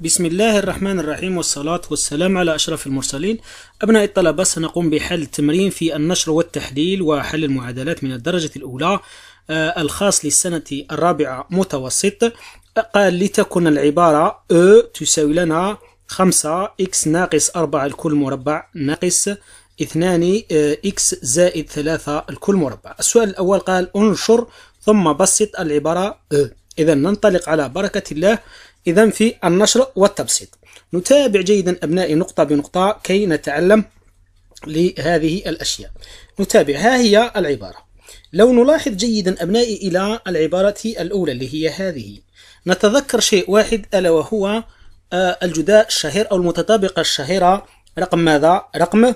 بسم الله الرحمن الرحيم والصلاة والسلام على أشرف المرسلين أبناء الطلبة سنقوم بحل تمرين في النشر والتحليل وحل المعادلات من الدرجة الأولى آه، الخاص للسنة الرابعة متوسط قال لتكن العبارة أ تساوي لنا 5 x ناقص 4 الكل مربع ناقص 2 x آه، زائد 3 الكل مربع السؤال الأول قال انشر ثم بسط العبارة أ إذا ننطلق على بركة الله إذا في النشر والتبسيط نتابع جيدا أبنائي نقطة بنقطة كي نتعلم لهذه الأشياء نتابع ها هي العبارة لو نلاحظ جيدا أبنائي إلى العبارة الأولى اللي هي هذه نتذكر شيء واحد ألا وهو آه، الجداء الشهير أو المتطابقة الشهيرة رقم ماذا؟ رقم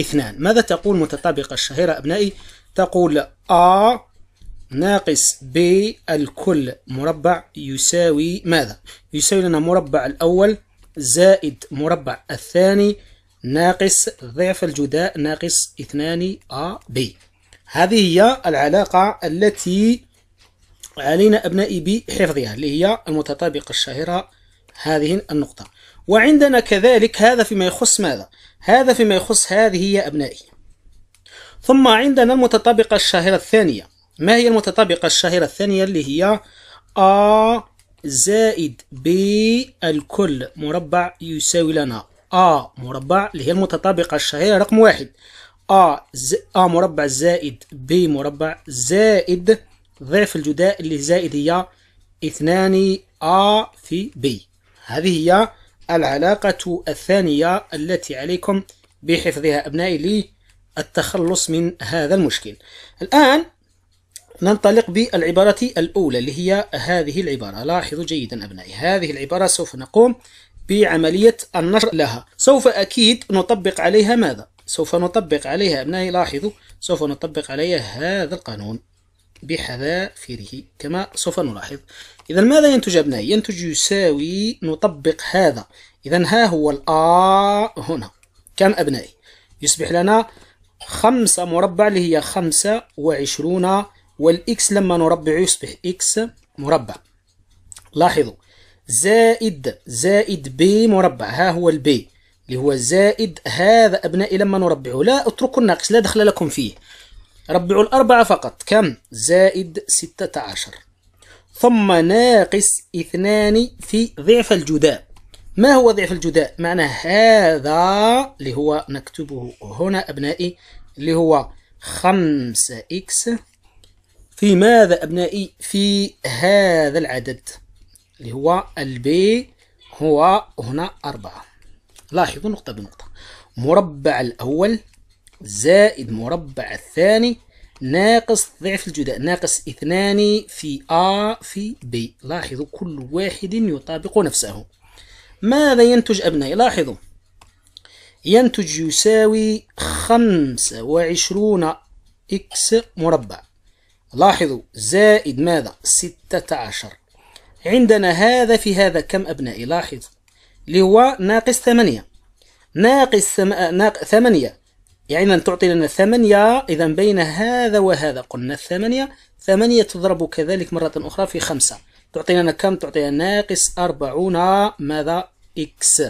اثنان ماذا تقول متطابقة الشهيرة أبنائي؟ تقول آ ناقص ب الكل مربع يساوي ماذا؟ يساوي لنا مربع الأول زائد مربع الثاني ناقص ضعف الجداء ناقص اثنان أ ب هذه هي العلاقة التي علينا أبنائي بحفظها اللي هي المتطابقة الشهيرة هذه النقطة وعندنا كذلك هذا فيما يخص ماذا؟ هذا فيما يخص هذه يا أبنائي ثم عندنا المتطابقة الشهيرة الثانية ما هي المتطابقة الشهيرة الثانية اللي هي A زائد B الكل مربع يساوي لنا A مربع اللي هي المتطابقة الشهيرة رقم واحد A, ز... A مربع زائد B مربع زائد ضعف الجداء اللي زائد هي اثنان A في B هذه هي العلاقة الثانية التي عليكم بحفظها أبنائي للتخلص من هذا المشكل الآن ننطلق بالعبارة الأولى اللي هي هذه العبارة لاحظوا جيدا أبنائي هذه العبارة سوف نقوم بعملية النشر لها سوف أكيد نطبق عليها ماذا؟ سوف نطبق عليها أبنائي لاحظوا سوف نطبق عليها هذا القانون بحذافيره كما سوف نلاحظ إذا ماذا ينتج أبنائي؟ ينتج يساوي نطبق هذا إذا ها هو الآ هنا كم أبنائي؟ يصبح لنا خمسة مربع اللي هي خمسة وعشرون والإكس لما نربع يصبح إكس مربع لاحظوا زائد زائد بي مربع ها هو البي اللي هو زائد هذا أبنائي لما نربعه لا اتركوا الناقص لا دخل لكم فيه ربعوا الأربعة فقط كم زائد ستة عشر ثم ناقص اثنان في ضعف الجداء ما هو ضعف الجداء معنى هذا اللي هو نكتبه هنا أبنائي اللي هو خمسة إكس في ماذا أبنائي في هذا العدد اللي هو البي هو هنا أربعة لاحظوا نقطة بنقطة مربع الأول زائد مربع الثاني ناقص ضعف الجداء ناقص اثنان في أ في بي لاحظوا كل واحد يطابق نفسه ماذا ينتج أبنائي لاحظوا ينتج يساوي خمسة وعشرون إكس مربع لاحظوا زائد ماذا ستة عشر عندنا هذا في هذا كم أبنائي لاحظ اللي هو ناقص ثمانية ناقص ثم... آه، ناق... ثمانية يعني أن تعطي لنا ثمانية إذا بين هذا وهذا قلنا ثمانية ثمانية تضرب كذلك مرة أخرى في خمسة تعطي لنا كم تعطينا ناقص أربعون ماذا إكس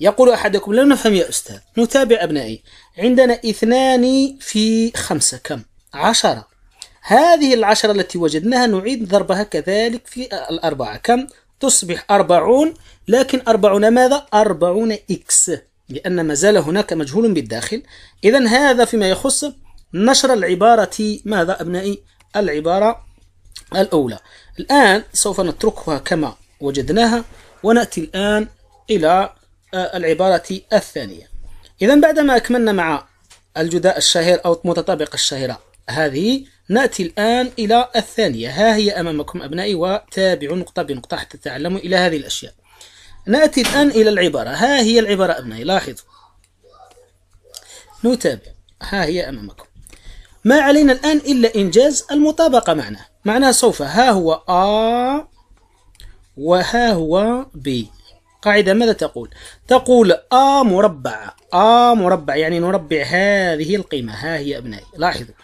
يقول أحدكم لم نفهم يا أستاذ نتابع أبنائي عندنا اثنان في خمسة كم عشرة هذه العشرة التي وجدناها نعيد ضربها كذلك في الأربعة كم؟ تصبح أربعون لكن أربعون ماذا؟ أربعون إكس لأن ما زال هناك مجهول بالداخل إذا هذا فيما يخص نشر العبارة ماذا أبنائي؟ العبارة الأولى الآن سوف نتركها كما وجدناها ونأتي الآن إلى آه، العبارة الثانية إذا بعدما أكملنا مع الجداء الشهير أو المتطابقة الشهيرة هذه نأتي الآن إلى الثانية ها هي أمامكم أبنائي وتابعوا نقطة بنقطة حتى تتعلموا إلى هذه الأشياء نأتي الآن إلى العبارة ها هي العبارة أبنائي لاحظوا نتابع ها هي أمامكم ما علينا الآن إلا إنجاز المطابقة معنا معناه سوف ها هو ا وها هو ب قاعدة ماذا تقول؟ تقول ا مربع ا مربع يعني نربع هذه القيمة ها هي أبنائي لاحظوا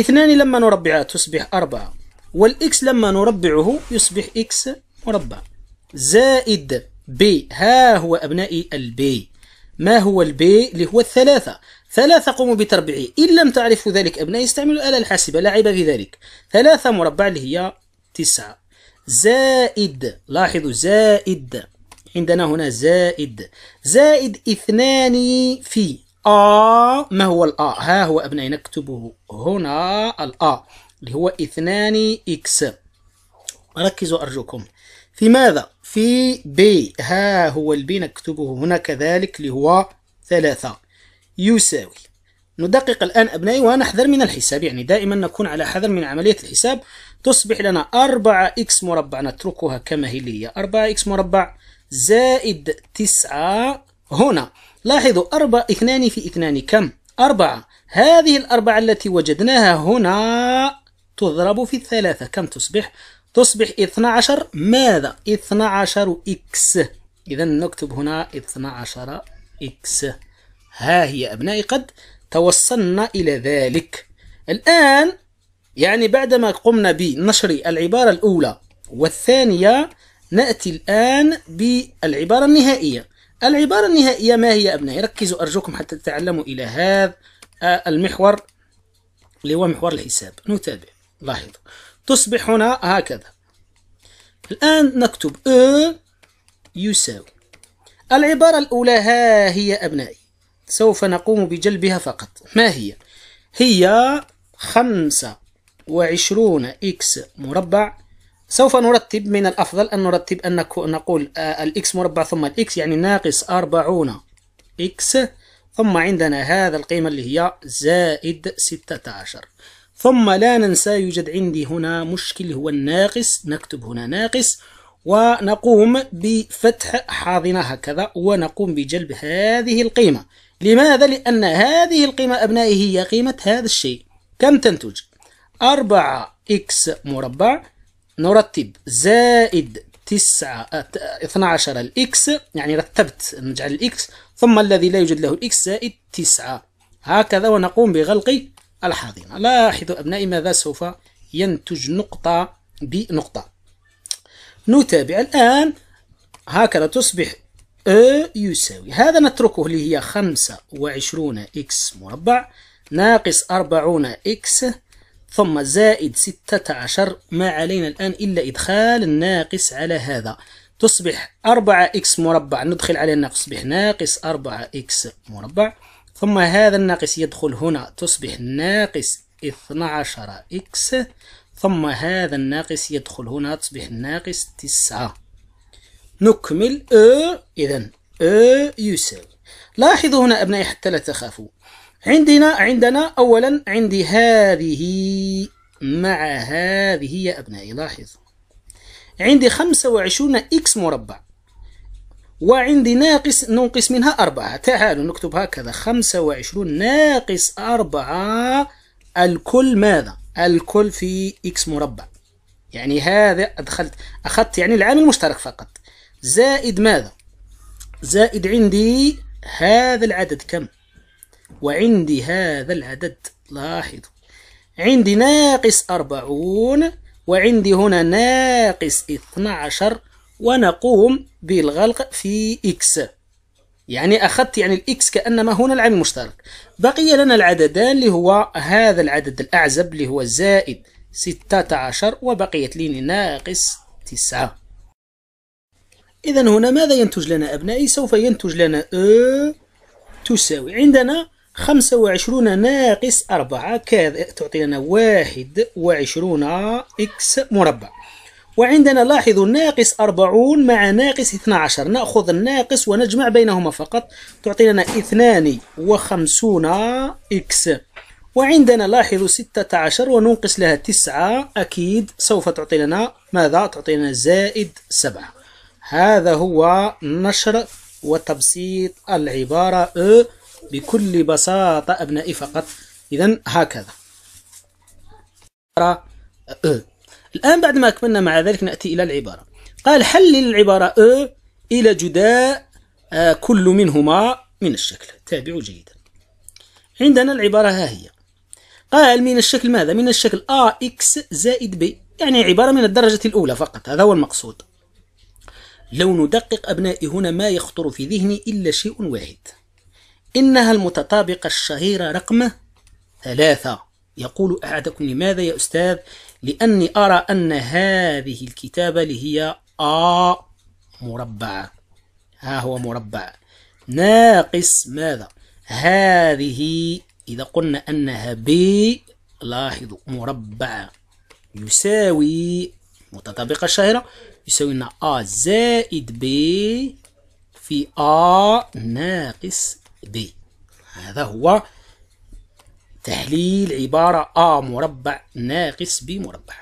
اثنان لما نربع تصبح أربعة والإكس لما نربعه يصبح إكس مربع زائد بي ها هو أبنائي البي ما هو البي اللي هو الثلاثة ثلاثة قوموا بتربيعه إن لم تعرفوا ذلك أبنائي استعملوا الآلة الحاسبة لا عيب في ذلك ثلاثة مربع اللي هي تسعة زائد لاحظوا زائد عندنا هنا زائد زائد اثنان في آ ما هو الآ ها هو أبنائي نكتبه هنا الآ اللي هو اثنان إكس ركزوا أرجوكم في ماذا في بي ها هو البي نكتبه هنا كذلك اللي هو ثلاثة يساوي ندقق الآن أبنائي ونحذر من الحساب يعني دائما نكون على حذر من عملية الحساب تصبح لنا 4 إكس مربع نتركها كما هي 4 إكس مربع زائد 9 هنا لاحظوا أربعة اثنان في اثنان كم أربعة هذه الأربعة التي وجدناها هنا تضرب في الثلاثة كم تصبح؟ تصبح 12 ماذا؟ 12 إكس إذا نكتب هنا 12 إكس ها هي أبنائي قد توصلنا إلى ذلك الآن يعني بعدما قمنا بنشر العبارة الأولى والثانية نأتي الآن بالعبارة النهائية العبارة النهائية ما هي أبنائي ركزوا أرجوكم حتى تتعلموا إلى هذا آه، المحور اللي هو محور الحساب نتابع لاحظ تصبح هنا هكذا الآن نكتب أ يساوي العبارة الأولى ها هي أبنائي سوف نقوم بجلبها فقط ما هي؟ هي خمسة وعشرون إكس مربع سوف نرتب من الأفضل أن نرتب أن نقول آه، الإكس مربع ثم الإكس يعني ناقص أربعون إكس ثم عندنا هذا القيمة اللي هي زائد ستة عشر ثم لا ننسى يوجد عندي هنا مشكل هو الناقص نكتب هنا ناقص ونقوم بفتح حاضنة هكذا ونقوم بجلب هذه القيمة لماذا؟ لأن هذه القيمة أبنائي هي قيمة هذا الشيء كم تنتج؟ 4 إكس مربع نرتب زائد تسعة آه، اثنا عشر الإكس يعني رتبت نجعل الإكس ثم الذي لا يوجد له الإكس زائد تسعة هكذا ونقوم بغلق الحاضنة لاحظوا أبنائي ماذا سوف ينتج نقطة بنقطة نتابع الآن هكذا تصبح أ يساوي هذا نتركه اللي هي 25 إكس مربع ناقص 40 إكس ثم زائد ستة عشر ما علينا الآن إلا إدخال الناقص على هذا تصبح 4x مربع ندخل عليه الناقص تصبح ناقص 4x مربع ثم هذا الناقص يدخل هنا تصبح ناقص 12x ثم هذا الناقص يدخل هنا تصبح ناقص 9 نكمل أ إذا أ يساوي لاحظوا هنا أبنائي حتى لا تخافوا عندنا عندنا أولا عندي هذه مع هذه يا أبنائي لاحظوا عندي 25 إكس مربع وعندي ناقص ننقص منها أربعة تعالوا نكتب هكذا 25 ناقص أربعة الكل ماذا؟ الكل في إكس مربع يعني هذا أدخلت أخذت يعني العامل المشترك فقط زائد ماذا؟ زائد عندي هذا العدد كم؟ وعندي هذا العدد لاحظوا عندي ناقص أربعون وعندي هنا ناقص عشر ونقوم بالغلق في إكس يعني أخذت يعني الإكس كأنما هنا العامل المشترك بقي لنا العددان اللي هو هذا العدد الأعزب اللي هو زائد ستة عشر وبقيت لي ناقص تسعة إذا هنا ماذا ينتج لنا أبنائي؟ سوف ينتج لنا أ تساوي عندنا خمسة وعشرون ناقص أربعة كذا تعطي لنا واحد وعشرون إكس مربع وعندنا لاحظوا ناقص أربعون مع ناقص اثنا عشر نأخذ الناقص ونجمع بينهما فقط تعطي لنا اثنان وخمسون إكس وعندنا لاحظوا ستة عشر وننقص لها تسعة أكيد سوف تعطي لنا ماذا؟ تعطي لنا زائد سبعة هذا هو نشر وتبسيط العبارة أ بكل بساطة أبنائي فقط إذا هكذا الآن بعد ما أكملنا مع ذلك نأتي إلى العبارة قال حلل العبارة أ إلى جداء آه، كل منهما من الشكل تابعوا جيدا عندنا العبارة ها هي قال من الشكل ماذا؟ من الشكل أ إكس زائد ب يعني عبارة من الدرجة الأولى فقط هذا هو المقصود لو ندقق أبنائي هنا ما يخطر في ذهني إلا شيء واحد إنها المتطابقة الشهيرة رقم ثلاثة يقول أحدكم لماذا يا أستاذ لأني أرى أن هذه الكتابة اللي هي آ مربعة ها هو مربع ناقص ماذا هذه إذا قلنا أنها ب لاحظوا مربع يساوي متطابقة الشهيرة يساوي لنا آ زائد ب في آ ناقص دي هذا هو تحليل عبارة أ مربع ناقص ب مربع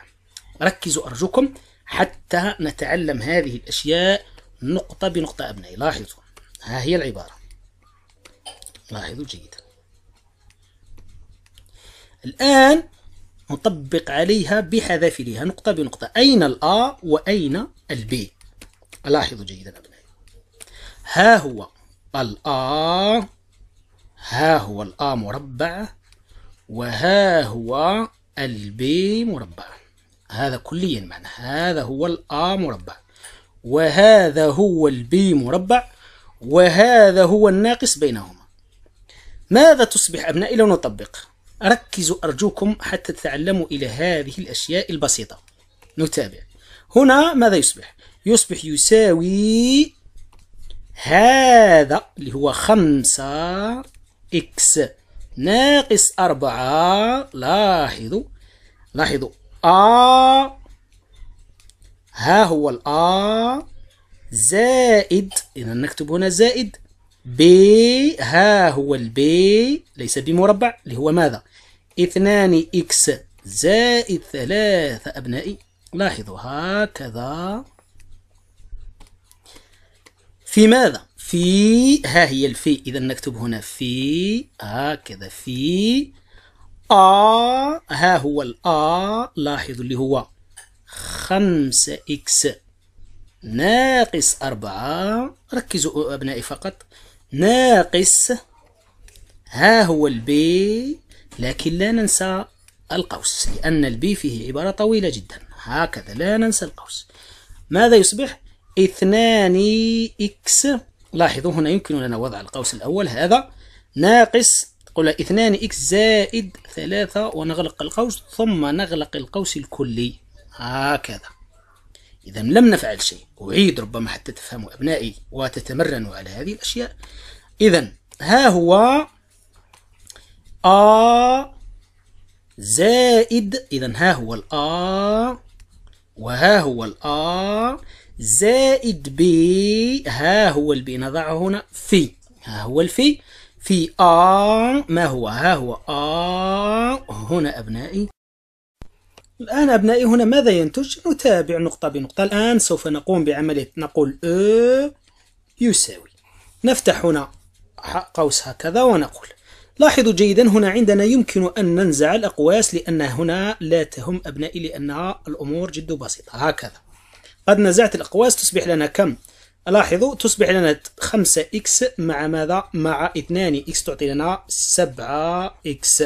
ركزوا أرجوكم حتى نتعلم هذه الأشياء نقطة بنقطة أبنائي لاحظوا ها هي العبارة لاحظوا جيدا الآن نطبق عليها بحذافيرها نقطة بنقطة أين الأ وأين البي لاحظوا جيدا أبنائي ها هو الآ ها هو الآ مربع وها هو البي مربع هذا كليا معنى هذا هو الآ مربع وهذا هو البي مربع وهذا هو الناقص بينهما ماذا تصبح أبنائي لو نطبق ركزوا أرجوكم حتى تتعلموا إلى هذه الأشياء البسيطة نتابع هنا ماذا يصبح يصبح يساوي هذا اللي هو خمسة إكس ناقص أربعة لاحظوا لاحظوا آ ها هو الآ زائد إذا نكتب هنا زائد ب ها هو البي ليس بمربع اللي هو ماذا اثنان إكس زائد ثلاثة أبنائي لاحظوا هكذا في ماذا في ها هي الفي إذا نكتب هنا في هكذا في آ ها هو الآ لاحظوا اللي هو خمسة إكس ناقص أربعة ركزوا أبنائي فقط ناقص ها هو البي لكن لا ننسى القوس لأن البي فيه عبارة طويلة جدا هكذا لا ننسى القوس ماذا يصبح اثنان إكس لاحظوا هنا يمكن لنا وضع القوس الأول هذا ناقص قل اثنان إكس زائد ثلاثة ونغلق القوس ثم نغلق القوس الكلي هكذا إذا لم نفعل شيء أعيد ربما حتى تفهموا أبنائي وتتمرنوا على هذه الأشياء إذا ها هو آ زائد إذا ها هو الآ وها هو الآ زائد بي ها هو البي نضعه هنا في ها هو الفي في آ ما هو ها هو آ هنا أبنائي الآن أبنائي هنا ماذا ينتج؟ نتابع نقطة بنقطة الآن سوف نقوم بعملية نقول أ يساوي نفتح هنا قوس هكذا ونقول لاحظوا جيدا هنا عندنا يمكن أن ننزع الأقواس لأن هنا لا تهم أبنائي لأنها الأمور جد بسيطة هكذا قد نزعت الأقواس تصبح لنا كم؟ لاحظوا تصبح لنا 5 إكس مع ماذا؟ مع 2 إكس تعطي لنا 7 إكس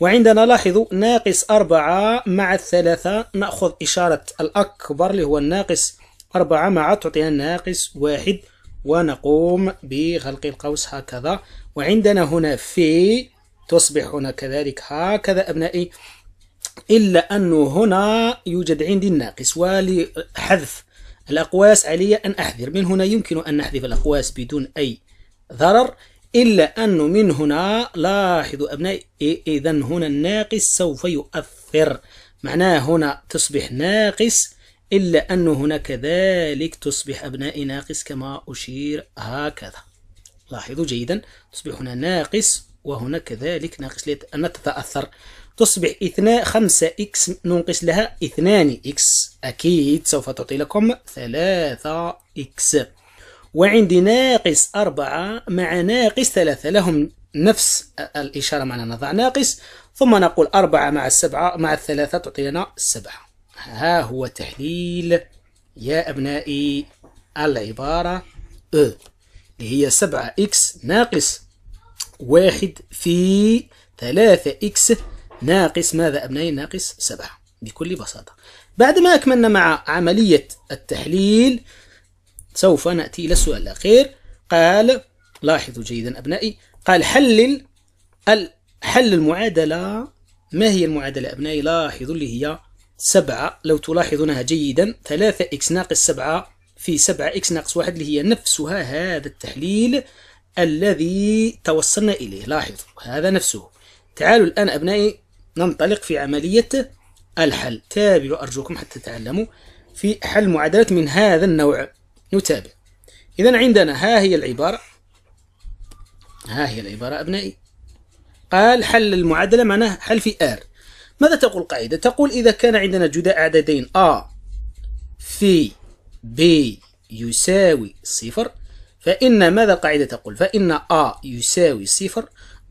وعندنا لاحظوا ناقص 4 مع 3 نأخذ إشارة الأكبر اللي هو الناقص 4 مع تعطينا ناقص 1 ونقوم بغلق القوس هكذا وعندنا هنا في تصبح هنا كذلك هكذا أبنائي إلا أنه هنا يوجد عندي الناقص ولحذف الأقواس علي أن أحذر من هنا يمكن أن نحذف الأقواس بدون أي ضرر إلا أنه من هنا لاحظوا أبنائي إذا هنا الناقص سوف يؤثر معناه هنا تصبح ناقص إلا أنه هنا كذلك تصبح أبنائي ناقص كما أشير هكذا لاحظوا جيدا تصبح هنا ناقص وهنا كذلك ناقص لأن تتأثر تصبح اثنان 5 إكس ننقص لها 2 إكس أكيد سوف تعطي لكم 3 إكس وعندي ناقص 4 مع ناقص 3 لهم نفس الإشارة معنا نضع ناقص ثم نقول 4 مع السبعة مع الثلاثة تعطي لنا 7 ها هو تحليل يا أبنائي العبارة أ اللي هي 7 إكس ناقص واحد في 3 إكس ناقص ماذا أبنائي ناقص سبعة بكل بساطة بعد ما أكملنا مع عملية التحليل سوف نأتي إلى السؤال الأخير قال لاحظوا جيدا أبنائي قال حلل حل المعادلة ما هي المعادلة أبنائي لاحظوا اللي هي سبعة لو تلاحظونها جيدا ثلاثة إكس ناقص سبعة في سبعة إكس ناقص واحد اللي هي نفسها هذا التحليل الذي توصلنا إليه لاحظوا هذا نفسه تعالوا الآن أبنائي ننطلق في عملية الحل تابعوا أرجوكم حتى تتعلموا في حل معادلات من هذا النوع نتابع إذا عندنا ها هي العبارة ها هي العبارة أبنائي قال حل المعادلة معناه حل في R ماذا تقول قاعدة؟ تقول إذا كان عندنا جداء عددين A في B يساوي صفر فإن ماذا القاعدة تقول؟ فإن A يساوي صفر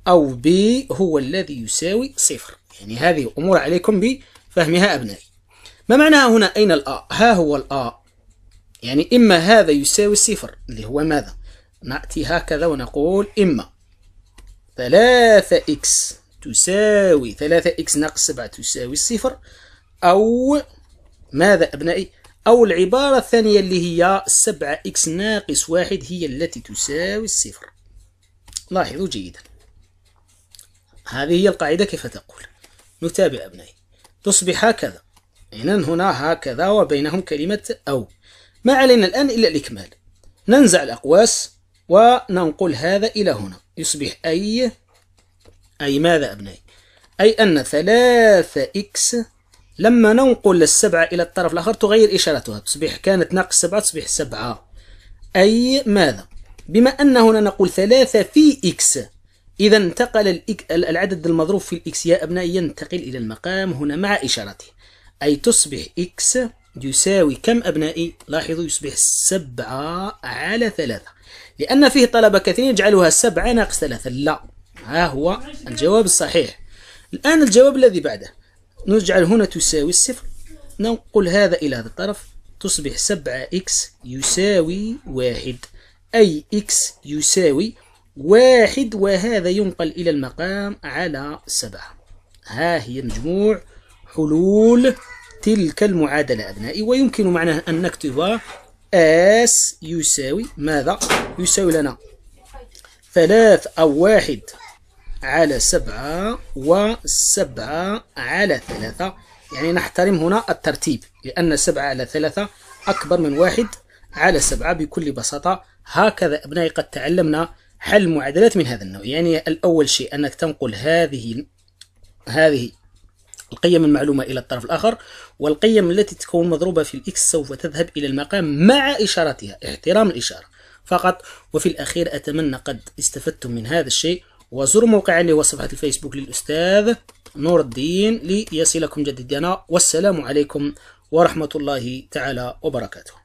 أو B هو الذي يساوي صفر يعني هذه أمور عليكم بفهمها أبنائي ما معناها هنا أين الأ ها هو الأ يعني إما هذا يساوي صفر اللي هو ماذا نأتي هكذا ونقول إما 3x تساوي 3x ناقص 7 تساوي صفر أو ماذا أبنائي أو العبارة الثانية اللي هي 7x ناقص 1 هي التي تساوي الصفر لاحظوا جيدا هذه هي القاعدة كيف تقول نتابع أبنائي تصبح هكذا إذا هنا هكذا وبينهم كلمة أو ما علينا الآن إلا الإكمال ننزع الأقواس وننقل هذا إلى هنا يصبح أي أي ماذا أبنائي أي أن 3 إكس لما ننقل السبعة إلى الطرف الآخر تغير إشارتها تصبح كانت ناقص سبعة تصبح سبعة أي ماذا بما أن هنا نقول ثلاثة في إكس إذا انتقل العدد المضروب في الإكس يا أبنائي ينتقل إلى المقام هنا مع إشارته أي تصبح إكس يساوي كم أبنائي؟ لاحظوا يصبح سبعة على ثلاثة لأن فيه طلبة كثيرين يجعلها سبعة ناقص ثلاثة لا ها هو الجواب الصحيح الآن الجواب الذي بعده نجعل هنا تساوي الصفر ننقل هذا إلى هذا الطرف تصبح سبعة إكس يساوي واحد أي إكس يساوي واحد وهذا ينقل إلى المقام على سبعة ها هي مجموع حلول تلك المعادلة أبنائي ويمكن معناه أن نكتب اس يساوي ماذا يساوي لنا ثلاث أو واحد على سبعة وسبعة على ثلاثة يعني نحترم هنا الترتيب لأن سبعة على ثلاثة أكبر من واحد على سبعة بكل بساطة هكذا أبنائي قد تعلمنا حل معادلات من هذا النوع يعني الأول شيء أنك تنقل هذه هذه القيم المعلومة إلى الطرف الآخر والقيم التي تكون مضروبة في الإكس سوف تذهب إلى المقام مع إشارتها احترام الإشارة فقط وفي الأخير أتمنى قد استفدتم من هذا الشيء وزوروا موقعي وصفحة الفيسبوك للأستاذ نور الدين ليصلكم جديدنا والسلام عليكم ورحمة الله تعالى وبركاته